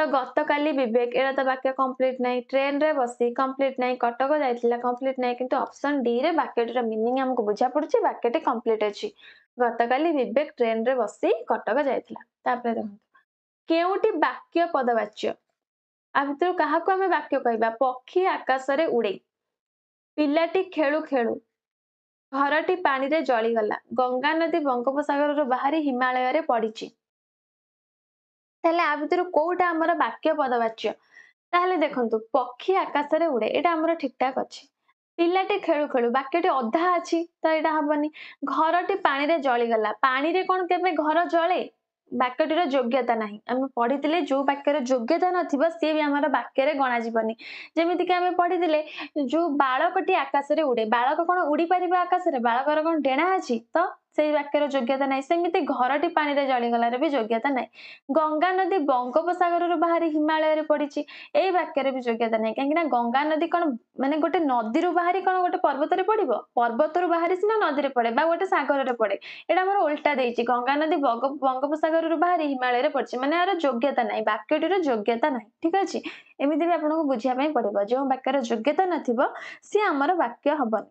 ତ ଗତକାଲି ବିବେକ ଏଇଟା ତ ବାକ୍ୟ କମ୍ପ୍ଲିଟ ନାହିଁ ଟ୍ରେନରେ ବସି କମ୍ପ୍ଲିଟ ନାହିଁ କଟକ ଯାଇଥିଲା କମ୍ପ୍ଲିଟ ନାହିଁ କିନ୍ତୁ ଅପସନ୍ ଡିରେ ବାକ୍ୟଟିର ମିନିଂ ଆମକୁ ବୁଝା ପଡ଼ୁଛି ବାକ୍ୟଟି କମ୍ପ୍ଲିଟ ଅଛି ଗତକାଲି ବିବେକ ଟ୍ରେନରେ ବସି କଟକ ଯାଇଥିଲା ତାପରେ ଦେଖନ୍ତୁ କେଉଁଟି ବାକ୍ୟ ପଦବାଚ୍ୟ ଆ ଭିତରୁ କାହାକୁ ଆମେ ବାକ୍ୟ କହିବା ପକ୍ଷୀ ଆକାଶରେ ଉଡ଼େ ପିଲାଟି ଖେଳୁ ଖେଳୁ ଘରଟି ପାଣିରେ ଜଳିଗଲା ଗଙ୍ଗା ନଦୀ ବଙ୍ଗୋପସାଗରରୁ ବାହାରି ହିମାଳୟରେ ପଡିଛି ତାହେଲେ ଆ ଭିତରୁ କୋଉଟା ଆମର ବାକ୍ୟ ପଦବାଚ୍ୟ ତାହେଲେ ଦେଖନ୍ତୁ ପକ୍ଷୀ ଆକାଶରେ ଉଡେ ଏଇଟା ଆମର ଠିକ ଠାକ ଅଛି ପିଲାଟି ଖେଳୁ ଖେଳୁ ବାକ୍ୟଟି ଅଧା ଅଛି ତ ଏଇଟା ହବନି ଘରଟି ପାଣିରେ ଜଳିଗଲା ପାଣିରେ କଣ କେବେ ଘର ଜଳେ ବାକ୍ୟଟିର ଯୋଗ୍ୟତା ନାହିଁ ଆମେ ପଢ଼ିଥିଲେ ଯେଉଁ ବାକ୍ୟର ଯୋଗ୍ୟତା ନଥିବ ସିଏ ବି ଆମର ବାକ୍ୟରେ ଗଣାଯିବନି ଯେମିତିକି ଆମେ ପଢ଼ିଥିଲେ ଯେଉଁ ବାଳକଟି ଆକାଶରେ ଉଡ଼େ ବାଳକ କ'ଣ ଉଡ଼ି ପାରିବ ଆକାଶରେ ବାଳକର କ'ଣ ଡେଣା ଅଛି ତ ସେଇ ବାକ୍ୟର ଯୋଗ୍ୟତା ନାହିଁ ସେମିତି ଘରଟି ପାଣିରେ ଜଳିଗଲାର ବି ଯୋଗ୍ୟତା ନାହିଁ ଗଙ୍ଗା ନଦୀ ବଙ୍ଗୋପସାଗରରୁ ବାହାରି ହିମାଳୟରେ ପଡିଛି ଏଇ ବାକ୍ୟରେ ବି ଯୋଗ୍ୟତା ନାହିଁ କାହିଁକି ନା ଗଙ୍ଗା ନଦୀ କଣ ମାନେ ଗୋଟେ ନଦୀରୁ ବାହାରି କଣ ଗୋଟେ ପର୍ବତରେ ପଡିବ ପର୍ବତରୁ ବାହାରି ସିନା ନଦୀରେ ପଡେ ବା ଗୋଟେ ସାଗରରେ ପଡେ ଏଇଟା ଆମର ଓଲଟା ଦେଇଛି ଗଙ୍ଗା ନଦୀ ବଙ୍ଗୋପସାଗରରୁ ବାହାରି ହିମାଳୟରେ ପଡିଛି ମାନେ ଏହାର ଯୋଗ୍ୟତା ନାହିଁ ବାକ୍ୟଟିର ଯୋଗ୍ୟତା ନାହିଁ ଠିକ ଅଛି ଏମିତି ବି ଆପଣଙ୍କୁ ବୁଝିବା ପାଇଁ ପଡିବ ଯେଉଁ ବାକ୍ୟର ଯୋଗ୍ୟତା ନଥିବ ସିଏ ଆମର ବାକ୍ୟ ହବନି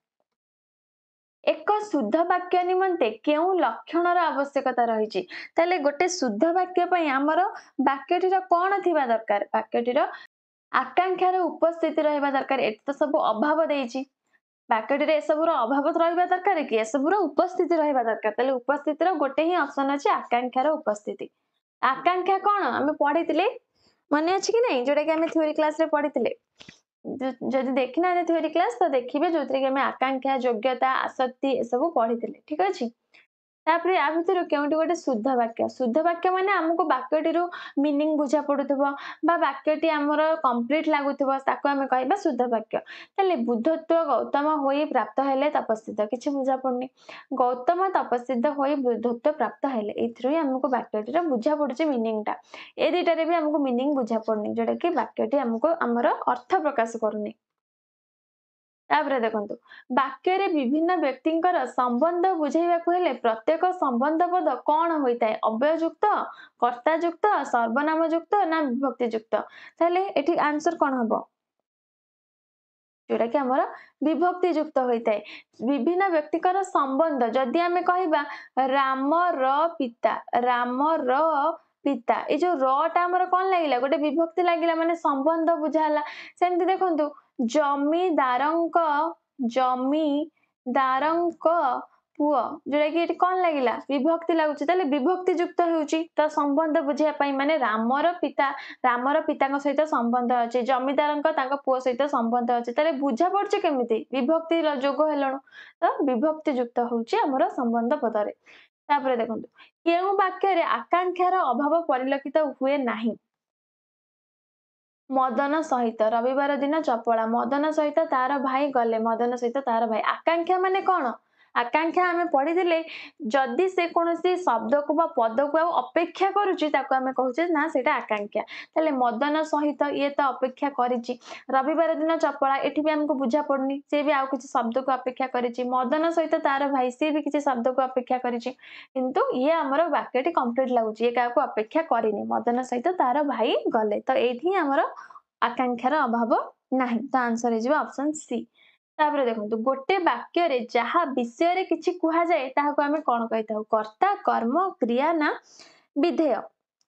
ଏକ ଶୁଦ୍ଧ ବାକ୍ୟ ନିମନ୍ତେ କେଉଁ ଲକ୍ଷଣର ଆବଶ୍ୟକତା ରହିଛି ତାହେଲେ ଗୋଟେ ଶୁଦ୍ଧ ବାକ୍ୟ ପାଇଁ ଆମର ବାକ୍ୟଟିର କ'ଣ ଥିବା ଦରକାର ବାକ୍ୟଟିର ଆକାଂକ୍ଷାର ଉପସ୍ଥିତି ରହିବା ଦରକାର ଏଠି ତ ସବୁ ଅଭାବ ଦେଇଛି ବାକ୍ୟଟିରେ ଏସବୁର ଅଭାବ ରହିବା ଦରକାର କି ଏସବୁର ଉପସ୍ଥିତି ରହିବା ଦରକାର ତାହେଲେ ଉପସ୍ଥିତିର ଗୋଟେ ହିଁ ଅପସନ୍ ଅଛି ଆକାଂକ୍ଷାର ଉପସ୍ଥିତି ଆକାଂକ୍ଷା କ'ଣ ଆମେ ପଢ଼ିଥିଲେ ମନେ ଅଛି କି ନାହିଁ କି ଆମେ ଥିଓରି କ୍ଲାସରେ ପଢ଼ିଥିଲେ जदि देखी ना थोरी क्लास तो देखिए जो थी आकांक्षा योग्यता आसक्ति सब पढ़ी थी ठीक अच्छे ତାପରେ ୟା ଭିତରୁ କେଉଁଠି ଗୋଟେ ଶୁଦ୍ଧ ବାକ୍ୟ ଶୁଦ୍ଧ ବାକ୍ୟ ମାନେ ଆମକୁ ବାକ୍ୟଟିରୁ ମିନିଂ ବୁଝା ପଡ଼ୁଥିବ ବା ବାକ୍ୟଟି ଆମର କମ୍ପ୍ଲିଟ୍ ଲାଗୁଥିବ ତାକୁ ଆମେ କହିବା ଶୁଦ୍ଧ ବାକ୍ୟ ତାହେଲେ ବୁଦ୍ଧତ୍ୱ ଗୌତମ ହୋଇ ପ୍ରାପ୍ତ ହେଲେ ତପସ୍ଥିତ କିଛି ବୁଝା ପଡ଼ୁନି ଗୌତମ ତପସ୍ଥିତ ହୋଇ ବୁଦ୍ଧତ୍ୱ ପ୍ରାପ୍ତ ହେଲେ ଏଇଥିରୁ ହିଁ ଆମକୁ ବାକ୍ୟଟିର ବୁଝା ପଡ଼ୁଛି ମିନିଂଟା ଏ ଦୁଇଟାରେ ବି ଆମକୁ ମିନିଂ ବୁଝା ପଡ଼ୁନି ଯେଉଁଟାକି ବାକ୍ୟଟି ଆମକୁ ଆମର ଅର୍ଥ ପ୍ରକାଶ କରୁନି ତାପରେ ଦେଖନ୍ତୁ ବାକ୍ୟରେ ବିଭିନ୍ନ ବ୍ୟକ୍ତିଙ୍କର ସମ୍ବନ୍ଧ ବୁଝେଇବାକୁ ହେଲେ ପ୍ରତ୍ୟେକ ସମ୍ବନ୍ଧ ପଦ କ'ଣ ହୋଇଥାଏ ଅବ୍ୟଯୁକ୍ତ କର୍ତ୍ତାଯୁକ୍ତ ସର୍ବନାମ ଯୁକ୍ତ ନା ବିଭକ୍ତି ଯୁକ୍ତ ତାହେଲେ ଏଠି ଆନ୍ସର କ'ଣ ହବ ଯୋଉଟା କି ଆମର ବିଭକ୍ତି ଯୁକ୍ତ ହୋଇଥାଏ ବିଭିନ୍ନ ବ୍ୟକ୍ତିଙ୍କର ସମ୍ବନ୍ଧ ଯଦି ଆମେ କହିବା ରାମର ପିତା ରାମର ପିତା ଏଇ ଯୋଉ ର ଟା ଆମର କଣ ଲାଗିଲା ଗୋଟେ ବିଭକ୍ତି ଲାଗିଲା ମାନେ ସମ୍ବନ୍ଧ ବୁଝା ହେଲା ସେମିତି ଦେଖନ୍ତୁ ଜମିଦାରଙ୍କ ଜମିଦାରଙ୍କ ପୁଅ ଯୋଉଟା କି ଏଠି କଣ ଲାଗିଲା ବିଭକ୍ତି ଲାଗୁଛି ତାହେଲେ ବିଭକ୍ତି ଯୁକ୍ତ ହେଉଛି ତ ସମ୍ବନ୍ଧ ବୁଝିବା ପାଇଁ ମାନେ ରାମର ପିତା ରାମର ପିତାଙ୍କ ସହିତ ସମ୍ବନ୍ଧ ଅଛି ଜମିଦାରଙ୍କ ତାଙ୍କ ପୁଅ ସହିତ ସମ୍ବନ୍ଧ ଅଛି ତାହେଲେ ବୁଝା ପଡୁଛି କେମିତି ବିଭକ୍ତିର ଯୋଗ ହେଲଣୁ ତ ବିଭକ୍ତି ଯୁକ୍ତ ହଉଛି ଆମର ସମ୍ବନ୍ଧ ପଦରେ ତାପରେ ଦେଖନ୍ତୁ କେଉଁ ବାକ୍ୟରେ ଆକାଂକ୍ଷାର ଅଭାବ ପରିଲକ୍ଷିତ ହୁଏ ନାହିଁ ମଦନ ସହିତ ରବିବାର ଦିନ ଚପଳା ମଦନ ସହିତ ତାର ଭାଇ ଗଲେ ମଦନ ସହିତ ତାର ଭାଇ ଆକାଂକ୍ଷା ମାନେ କ'ଣ आकांक्षा आम पढ़ी जदि से कौन सी शब्द को पद को अपेक्षा करें कह से आकांक्षा तेज़े मदन सहित ये तो अपेक्षा कर रविवार दिन चपला ये भी आमको बुझा पड़नी सी भी आउ किसी शब्द को अपेक्षा कर मदन सहित तार भाई सी भी किसी शब्द को अपेक्षा करे आम कम्प्लीट लगुच ये क्या अपेक्षा करनी मदन सहित तार भाई गले तो ये आमर आकांक्षार अभाव ना तो आंसर होप्शन सी ତାପରେ ଦେଖନ୍ତୁ ଗୋଟେ ବାକ୍ୟରେ ଯାହା ବିଷୟରେ କିଛି କୁହାଯାଏ ତାହାକୁ ଆମେ କ'ଣ କହିଥାଉ କର୍ତ୍ତା କର୍ମ କ୍ରିୟା ନା ବିଧେୟ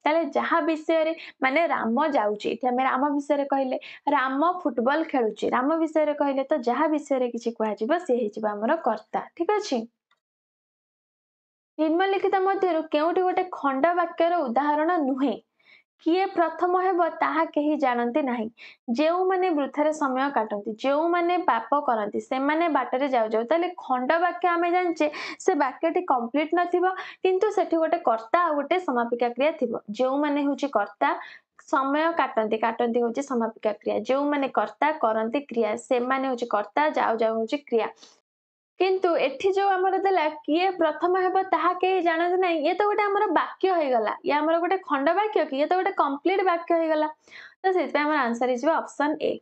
ତାହେଲେ ଯାହା ବିଷୟରେ ମାନେ ରାମ ଯାଉଛି ଏଠି ଆମେ ରାମ ବିଷୟରେ କହିଲେ ରାମ ଫୁଟବଲ ଖେଳୁଛି ରାମ ବିଷୟରେ କହିଲେ ତ ଯାହା ବିଷୟରେ କିଛି କୁହାଯିବ ସେ ହେଇଯିବ ଆମର କର୍ତ୍ତା ଠିକ ଅଛି ନିମ୍ନଲିଖିତ ମଧ୍ୟରୁ କେଉଁଠି ଗୋଟେ ଖଣ୍ଡ ବାକ୍ୟର ଉଦାହରଣ ନୁହେଁ କିଏ ପ୍ରଥମ ହେବ ତାହା କେହି ଜାଣନ୍ତି ନାହିଁ ଯେଉଁମାନେ ବୃଥାରେ ସମୟ କାଟନ୍ତି ଯେଉଁମାନେ ପାପ କରନ୍ତି ସେମାନେ ବାଟରେ ଯାଉ ଯାଉ ତାହେଲେ ଖଣ୍ଡ ବାକ୍ୟ ଆମେ ଜାଣିଛେ ସେ ବାକ୍ୟଟି କମ୍ପ୍ଲିଟ୍ ନଥିବ କିନ୍ତୁ ସେଠି ଗୋଟେ କର୍ତ୍ତା ଆଉ ଗୋଟେ ସମାପିକା କ୍ରିୟା ଥିବ ଯେଉଁମାନେ ହେଉଛି କର୍ତ୍ତା ସମୟ କାଟନ୍ତି କାଟନ୍ତି ହେଉଛି ସମାପିକା କ୍ରିୟା ଯେଉଁମାନେ କର୍ତ୍ତା କରନ୍ତି କ୍ରିୟା ସେମାନେ ହେଉଛି କର୍ତ୍ତା ଯାଉ ଯାଉ ହେଉଛି କ୍ରିୟା କିନ୍ତୁ ଏଠି ଯୋଉ ଆମର ଦେଲା କିଏ ପ୍ରଥମ ହେବ ତାହା କେହି ଜାଣନ୍ତି ନାହିଁ ଇଏ ତ ଗୋଟେ ଆମର ବାକ୍ୟ ହେଇଗଲା ଇଏ ଆମର ଗୋଟେ ଖଣ୍ଡ ବାକ୍ୟ କି ଇଏ ତ ଗୋଟେ କମ୍ପ୍ଲିଟ୍ ବାକ୍ୟ ହେଇଗଲା ତ ସେଥିପାଇଁ ଆମର ଆନ୍ସର ହେଇଯିବ ଅପସନ୍ ଏ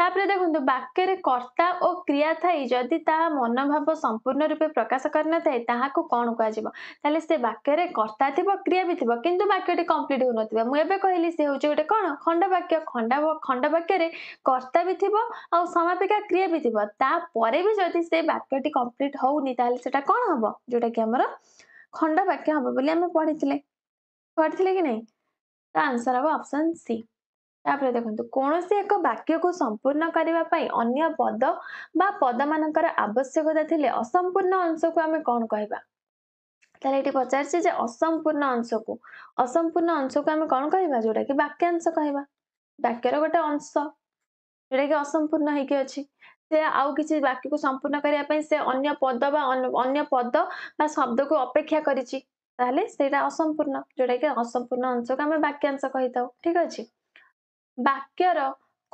ତାପରେ ଦେଖନ୍ତୁ ବାକ୍ୟରେ କର୍ତ୍ତା ଓ କ୍ରିୟା ଥାଇ ଯଦି ତାହା ମନୋଭାବ ସମ୍ପୂର୍ଣ୍ଣ ରୂପେ ପ୍ରକାଶ କରିନଥାଏ ତାହାକୁ କ'ଣ କୁହାଯିବ ତାହେଲେ ସେ ବାକ୍ୟରେ କର୍ତ୍ତା ଥିବ କ୍ରିୟା ବି ଥିବ କିନ୍ତୁ ବାକ୍ୟଟି କମ୍ପ୍ଲିଟ୍ ହେଉନଥିବ ମୁଁ ଏବେ କହିଲି ସେ ହେଉଛି ଗୋଟେ କ'ଣ ଖଣ୍ଡ ବାକ୍ୟ ଖଣ୍ଡ ଖଣ୍ଡ ଖଣ୍ଡବାକ୍ୟରେ କର୍ତ୍ତା ବି ଥିବ ଆଉ ସମାପିକା କ୍ରିୟା ବି ଥିବ ତାପରେ ବି ଯଦି ସେ ବାକ୍ୟଟି କମ୍ପ୍ଲିଟ୍ ହଉନି ତାହେଲେ ସେଟା କ'ଣ ହେବ ଯୋଉଟାକି ଆମର ଖଣ୍ଡ ବାକ୍ୟ ହବ ବୋଲି ଆମେ ପଢ଼ିଥିଲେ ପଢ଼ିଥିଲେ କି ନାହିଁ ତ ଆନ୍ସର୍ ହବ ଅପସନ୍ ସି ତାପରେ ଦେଖନ୍ତୁ କୌଣସି ଏକ ବାକ୍ୟକୁ ସମ୍ପୂର୍ଣ୍ଣ କରିବା ପାଇଁ ଅନ୍ୟ ପଦ ବା ପଦ ମାନଙ୍କର ଆବଶ୍ୟକତା ଥିଲେ ଅସମ୍ପୂର୍ଣ୍ଣ ଅଂଶକୁ ଆମେ କ'ଣ କହିବା ତାହେଲେ ଏଠି ପଚାରିଛି ଯେ ଅସମ୍ପୂର୍ଣ୍ଣ ଅଂଶକୁ ଅସମ୍ପୂର୍ଣ୍ଣ ଅଂଶକୁ ଆମେ କ'ଣ କହିବା ଯେଉଁଟାକି ବାକ୍ୟାଂଶ କହିବା ବାକ୍ୟର ଗୋଟେ ଅଂଶ ଯୋଉଟା କି ଅସମ୍ପୂର୍ଣ୍ଣ ହେଇକି ଅଛି ସେ ଆଉ କିଛି ବାକ୍ୟକୁ ସମ୍ପୂର୍ଣ୍ଣ କରିବା ପାଇଁ ସେ ଅନ୍ୟ ପଦ ବା ଅନ୍ୟ ପଦ ବା ଶବ୍ଦକୁ ଅପେକ୍ଷା କରିଛି ତାହେଲେ ସେଇଟା ଅସମ୍ପୂର୍ଣ୍ଣ ଯେଉଁଟାକି ଅସମ୍ପୂର୍ଣ୍ଣ ଅଂଶକୁ ଆମେ ବାକ୍ୟାଂଶ କହିଥାଉ ଠିକ ଅଛି ବାକ୍ୟର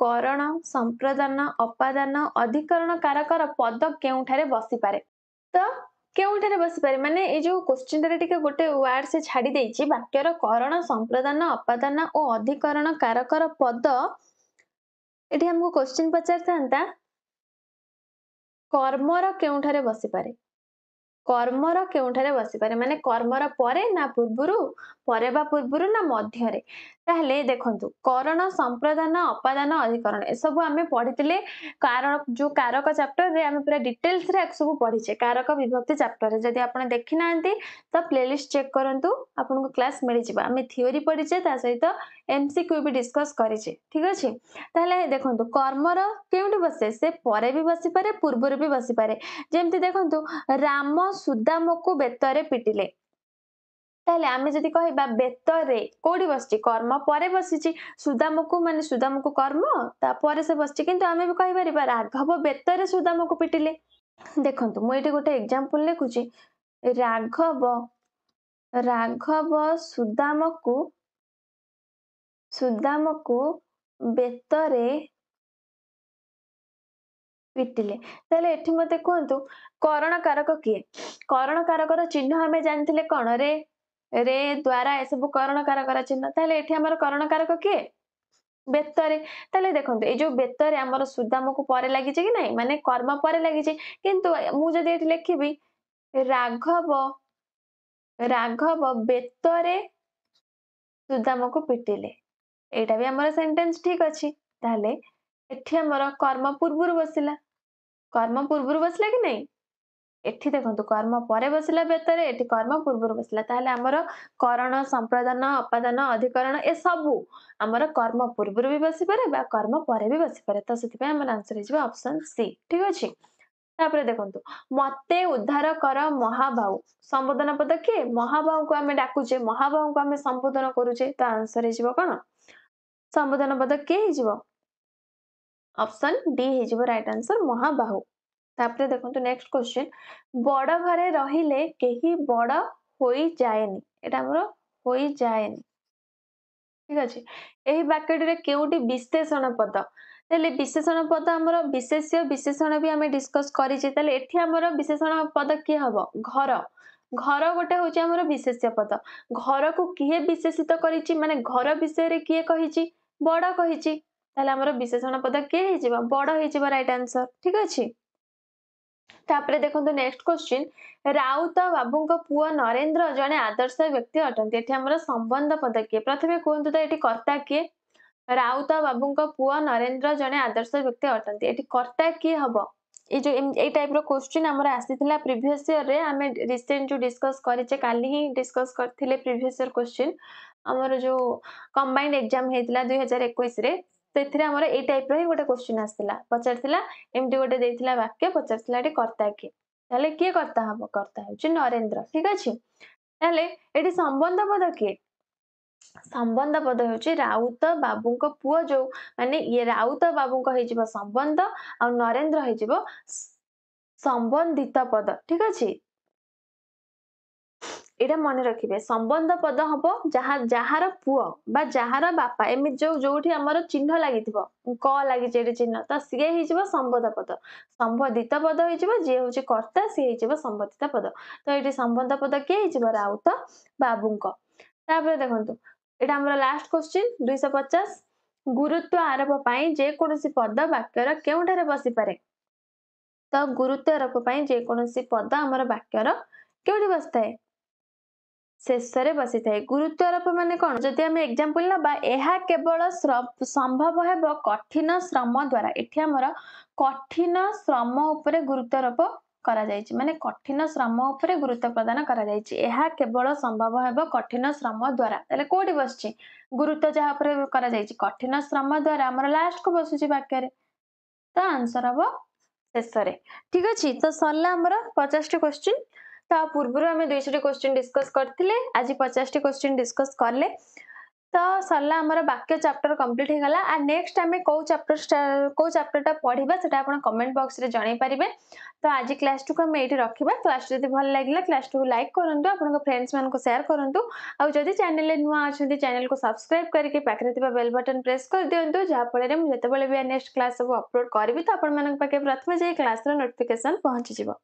କରଣ ସମ୍ପ୍ରଦାନ ଅପାଦାନ ଅଧିକରଣ କାରକର ପଦ କେଉଁଠାରେ ବସିପାରେ ତ କେଉଁଠାରେ ବସିପାରେ ମାନେ ଏଇ ଯୋଉ କ୍ୱେଶ୍ଚିନ୍ରେ ଟିକେ ଗୋଟେ ୱାର୍ଡ ସେ ଛାଡ଼ି ଦେଇଛି ବାକ୍ୟର କରଣ ସମ୍ପ୍ରଦାନ ଅପାଦାନ ଓ ଅଧିକରଣ କାରକର ପଦ ଏଠି ଆମକୁ କ୍ୱେଶ୍ଚିନ୍ ପଚାରିଥାନ୍ତା କର୍ମର କେଉଁଠାରେ ବସିପାରେ କର୍ମର କେଉଁଠାରେ ବସିପାରେ ମାନେ କର୍ମର ପରେ ନା ପୂର୍ବରୁ ପରେ ବା ପୂର୍ବରୁ ନା ମଧ୍ୟରେ ତାହେଲେ ଦେଖନ୍ତୁ କରଣ ସମ୍ପ୍ରଦାନ ଅପାଦାନ ଅଧିକରଣ ଏସବୁ ଆମେ ପଢ଼ିଥିଲେ କାରଣ ଯେଉଁ କାରକ ଚାପ୍ଟରରେ ଆମେ ପୁରା ଡିଟେଲ୍ସରେ ରେ ସବୁ ପଢ଼ିଛେ କାରକ ବିଭକ୍ତି ଚାପ୍ଟରରେ ଯଦି ଆପଣ ଦେଖିନାହାନ୍ତି ତ ପ୍ଲେଲିଷ୍ଟ ଚେକ୍ କରନ୍ତୁ ଆପଣଙ୍କୁ କ୍ଲାସ୍ ମିଳିଯିବ ଆମେ ଥିଓରି ପଢ଼ିଛେ ତା ସହିତ ଏମ୍ସିକ୍ୟୁ ବି ଡିସ୍କସ୍ କରିଛେ ଠିକ ଅଛି ତାହେଲେ ଦେଖନ୍ତୁ କର୍ମର କେଉଁଠି ବସେ ସେ ପରେ ବି ବସିପାରେ ପୂର୍ବରୁ ବି ବସିପାରେ ଯେମିତି ଦେଖନ୍ତୁ ରାମ ସୁଦାମକୁ ବେତରେ ପିଟିଲେ ତାହେଲେ ଆମେ ଯଦି କହିବା ବେତରେ କୋଉଠି ବସିଛି କର୍ମ ପରେ ବସିଛି ସୁଦାମକୁ ମାନେ ସୁଦାମକୁ କର୍ମ ତାପରେ ସେ ବସିଛି କିନ୍ତୁ ଆମେ ବି କହିପାରିବା ରାଘବ ବେତରେ ସୁଦାମକୁ ପିଟିଲେ ଦେଖନ୍ତୁ ମୁଁ ଏଇଠି ଗୋଟେ ଏକ୍ଜାମ୍ପଲ ଲେଖୁଛି ରାଘବ ରାଘବ ସୁଦାମକୁ ସୁଦାମକୁ ବେତରେ ପିଟିଲେ ତାହେଲେ ଏଠି ମତେ କୁହନ୍ତୁ କରଣ କାରକ କିଏ କରଣ କାରକର ଚିହ୍ନ ଆମେ ଜାଣିଥିଲେ କଣରେ ରେ ଦ୍ଵାରା ଏସବୁ କରଣ ଚିହ୍ନ ତାହେଲେ ଏଠି ଆମର କରଣ କିଏ ବେତରେ ତାହେଲେ ଦେଖନ୍ତୁ ଏଇ ଯୋଉ ବେତରେ ଆମର ସୁଦାମକୁ ପରେ ଲାଗିଛି କି ନାହିଁ ମାନେ କର୍ମ ପରେ ଲାଗିଛି କିନ୍ତୁ ମୁଁ ଯଦି ଏଠି ଲେଖିବି ରାଘବ ରାଘବ ବେତରେ ସୁଦାମକୁ ପିଟିଲେ ଏଇଟା ବି ଆମର ସେଣ୍ଟେନ୍ସ ଠିକ ଅଛି ତାହେଲେ ଏଠି ଆମର କର୍ମ ପୂର୍ବରୁ ବସିଲା କର୍ମ ପୂର୍ବରୁ ବସିଲା କି ନାହିଁ ଏଠି ଦେଖନ୍ତୁ କର୍ମ ପରେ ବସିଲା ବେତରେ ଏଠି କର୍ମ ପୂର୍ବରୁ ବସିଲା ତାହେଲେ ଆମର କରଣ ସମ୍ପ୍ରଦାନ ଅପାଦାନ ଅଧିକରଣ ଏସବୁ ଆମର କର୍ମ ପୂର୍ବରୁ ବି ବସିପାରେ ବା କର୍ମ ପରେ ବି ବସିପାରେ ତ ସେଥିପାଇଁ ଆମର ଆନ୍ସର ହେଇଯିବ ଅପସନ୍ ସି ଠିକ ଅଛି ତାପରେ ଦେଖନ୍ତୁ ମତେ ଉଦ୍ଧାର କର ମହାବାହୁ ସମ୍ବୋଧନ ପଦ କିଏ ମହାବାହୁଙ୍କୁ ଆମେ ଡାକୁଛେ ମହାବାହୁଙ୍କୁ ଆମେ ସମ୍ବୋଧନ କରୁଛେ ତ ଆନ୍ସର ହେଇଯିବ କଣ ସମ୍ବୋଧନ ପଦ କିଏ ହେଇଯିବ ଅପସନ ଡି ହେଇଯିବ ରାଇଟ ଆନ୍ସର ମହାବାହୁ ତାପରେ ଦେଖନ୍ତୁ ନେକ୍ସଟ କ୍ୱେଶ୍ଚିନ୍ ବଡ ଘରେ ରହିଲେ କେହି ବଡ ହୋଇଯାଏନି ଏଟା ଆମର ହୋଇଯାଏନି ଠିକ ଅଛି ଏହି ବାକ୍ୟଟିରେ କେଉଁଠି ବିଶେଷଣ ପଦ ତାହେଲେ ବିଶେଷଣ ପଦ ଆମର ବିଶେଷ ବିଶେଷଣ ବି ଆମେ ଡିସକସ କରିଛେ ତାହେଲେ ଏଠି ଆମର ବିଶେଷଣ ପଦ କିଏ ହବ ଘର ଘର ଗୋଟେ ହଉଛି ଆମର ବିଶେଷ ପଦ ଘରକୁ କିଏ ବିଶେଷିତ କରିଛି ମାନେ ଘର ବିଷୟରେ କିଏ କହିଛି ବଡ କହିଛି ତାହେଲେ ଆମର ବିଶେଷଣ ପଦ କିଏ ହେଇଯିବ ବଡ ହେଇଯିବ ରାଇଟ ଆନ୍ସର ଠିକ ଅଛି ତାପରେ ଦେଖନ୍ତୁ ନେକ୍ସଟ କ୍ୱେଶ୍ଚିନ୍ ରାଉତ ବାବୁଙ୍କ ପୁଅ ନରେନ୍ଦ୍ର ଜଣେ ଆଦର୍ଶ ବ୍ୟକ୍ତି ଅଟନ୍ତି ଏଠି ଆମର ସମ୍ବନ୍ଧ ପଦ କିଏ ପ୍ରଥମେ କୁହନ୍ତୁ ତ ଏଠି କର୍ତ୍ତା କିଏ ରାଉତ ବାବୁଙ୍କ ପୁଅ ନରେନ୍ଦ୍ର ଜଣେ ଆଦର୍ଶ ବ୍ୟକ୍ତି ଅଟନ୍ତି ଏଠି କର୍ତ୍ତା କିଏ ହବ ଏଇ ଯୋଉ ଏଇ ଟାଇପର କ୍ୱେଶ୍ଚିନ୍ ଆମର ଆସିଥିଲା ପ୍ରିଭିୟସ ଇୟରରେ ଆମେ ରିସେଣ୍ଟ ଯୋଉ ଡିସକସ୍ କରିଛେ କାଲି ହିଁ ଡିସକସ୍ କରିଥିଲେ ପ୍ରିଭିୟସ ଇୟର କ୍ୱେଶ୍ଚିନ୍ ଆମର ଯୋଉ କମ୍ବାଇଣ୍ଡ ଏକ୍ଜାମ ହେଇଥିଲା ଦୁଇ ହଜାର ଏକୋଇଶରେ ସେଥିରେ ଆମର ଏଇ ଟାଇପ୍ର ହିଁ ଗୋଟେ କ୍ୱେଶ୍ଚିନ୍ ଆସିଥିଲା ପଚାରିଥିଲା ଏମିତି ଗୋଟେ ଦେଇଥିଲା ବାକ୍ୟ ପଚାରିଥିଲା ଏଠି କର୍ତ୍ତା କିଏ ତାହେଲେ କିଏ କର୍ତ୍ତା ହବ କର୍ତ୍ତା ହେଉଛି ନରେନ୍ଦ୍ର ଠିକ ଅଛି ତାହେଲେ ଏଠି ସମ୍ବନ୍ଧ ପଦ କିଏ ସମ୍ବନ୍ଧ ପଦ ହେଉଛି ରାଉତ ବାବୁଙ୍କ ପୁଅ ଯୋଉ ମାନେ ଇଏ ରାଉତ ବାବୁଙ୍କ ହେଇଯିବ ସମ୍ବନ୍ଧ ଆଉ ନରେନ୍ଦ୍ର ହେଇଯିବ ସମ୍ବନ୍ଧିତ ପଦ ଠିକ ଅଛି ଏଇଟା ମନେ ରଖିବେ ସମ୍ବନ୍ଧ ପଦ ହବ ଯାହା ଯାହାର ପୁଅ ବା ଯାହାର ବାପା ଏମିତି ଯୋଉ ଯୋଉଠି ଆମର ଚିହ୍ନ ଲାଗିଥିବ କ ଲାଗିଛି ଏଠି ଚିହ୍ନ ତ ସିଏ ହେଇଯିବ ସମ୍ବନ୍ଧ ପଦ ସମ୍ବୋଧିତ ପଦ ହେଇଯିବ ଯିଏ ହଉଛି କର୍ତ୍ତା ସିଏ ହେଇଯିବ ସମ୍ବୋଧିତ ପଦ ତ ଏଇଠି ସମ୍ବନ୍ଧ ପଦ କିଏ ହେଇଯିବ ରାଉତ ବାବୁଙ୍କ ତାପରେ ଦେଖନ୍ତୁ ଏଇଟା ଆମର ଲାଷ୍ଟ କ୍ୱେଶ୍ଚିନ୍ ଦୁଇଶହ ପଚାଶ ଗୁରୁତ୍ୱ ଆରୋପ ପାଇଁ ଯେକୌଣସି ପଦ ବାକ୍ୟର କେଉଁଠାରେ ବସିପାରେ ତ ଗୁରୁତ୍ୱ ଆରୋପ ପାଇଁ ଯେକୌଣସି ପଦ ଆମର ବାକ୍ୟର କେଉଁଠି ବସିଥାଏ ଶେଷରେ ବସିଥାଏ ଗୁରୁତ୍ୱ ଆରୋପ ମାନେ କ'ଣ ଯଦି ଆମେ ଏକ୍ଜାମ୍ପଲ ନବା ଏହା କେବଳ ସମ୍ଭବ ହେବ କଠିନ ଶ୍ରମ ଦ୍ୱାରା ଏଠି ଆମର କଠିନ ଶ୍ରମ ଉପରେ ଗୁରୁତ୍ୱ ଆରୋପ କରାଯାଇଛି ମାନେ କଠିନ ଶ୍ରମ ଉପରେ ଗୁରୁତ୍ୱ ପ୍ରଦାନ କରାଯାଇଛି ଏହା କେବଳ ସମ୍ଭବ ହେବ କଠିନ ଶ୍ରମ ଦ୍ଵାରା ତାହେଲେ କୋଉଠି ବସିଛି ଗୁରୁତ୍ୱ ଯାହା ଉପରେ କରାଯାଇଛି କଠିନ ଶ୍ରମ ଦ୍ଵାରା ଆମର ଲାଷ୍ଟକୁ ବସୁଛି ବାକ୍ୟରେ ତ ଆନ୍ସର ହବ ଶେଷରେ ଠିକ ଅଛି ତ ସରିଲା ଆମର ପଚାଶଟି କ୍ୱେଶ୍ଚିନ୍ ତା ପୂର୍ବରୁ ଆମେ ଦୁଇଶହଟି କୋଶ୍ଚିନ୍ ଡିସ୍କସ୍ କରିଥିଲେ ଆଜି ପଚାଶଟି କୋଶ୍ଚିନ୍ ଡିସ୍କସ୍ କଲେ ତ ସରିଲା ଆମର ବାକ୍ୟ ଚାପ୍ଟର କମ୍ପ୍ଲିଟ୍ ହେଇଗଲା ଆଉ ନେକ୍ସଟ ଆମେ କେଉଁ ଚାପ୍ଟର କେଉଁ ଚାପ୍ଟରଟା ପଢ଼ିବା ସେଟା ଆପଣ କମେଣ୍ଟ ବକ୍ସରେ ଜଣାଇ ପାରିବେ ତ ଆଜି କ୍ଲାସ୍ଟିକୁ ଆମେ ଏଇଠି ରଖିବା କ୍ଲାସ୍ ଯଦି ଭଲ ଲାଗିଲା କ୍ଲାସ୍ଟିକୁ ଲାଇକ୍ କରନ୍ତୁ ଆପଣଙ୍କ ଫ୍ରେଣ୍ଡସ୍ମାନଙ୍କୁ ସେୟାର କରନ୍ତୁ ଆଉ ଯଦି ଚ୍ୟାନେଲରେ ନୂଆ ଅଛନ୍ତି ଚ୍ୟାନେଲକୁ ସବସ୍କ୍ରାଇବ୍ କରିକି ପାଖରେ ଥିବା ବେଲ୍ ବଟନ୍ ପ୍ରେସ୍ କରିଦିଅନ୍ତୁ ଯାହାଫଳରେ ମୁଁ ଯେତେବେଳେ ବି ନେକ୍ସଟ କ୍ଲାସ୍ ସବୁ ଅପଲୋଡ଼ କରିବି ତ ଆପଣମାନଙ୍କ ପାଖେ ପ୍ରଥମେ ଯାଇ କ୍ଲାସ୍ର ନୋଟିଫିକେସନ୍ ପହଞ୍ଚିଯିବ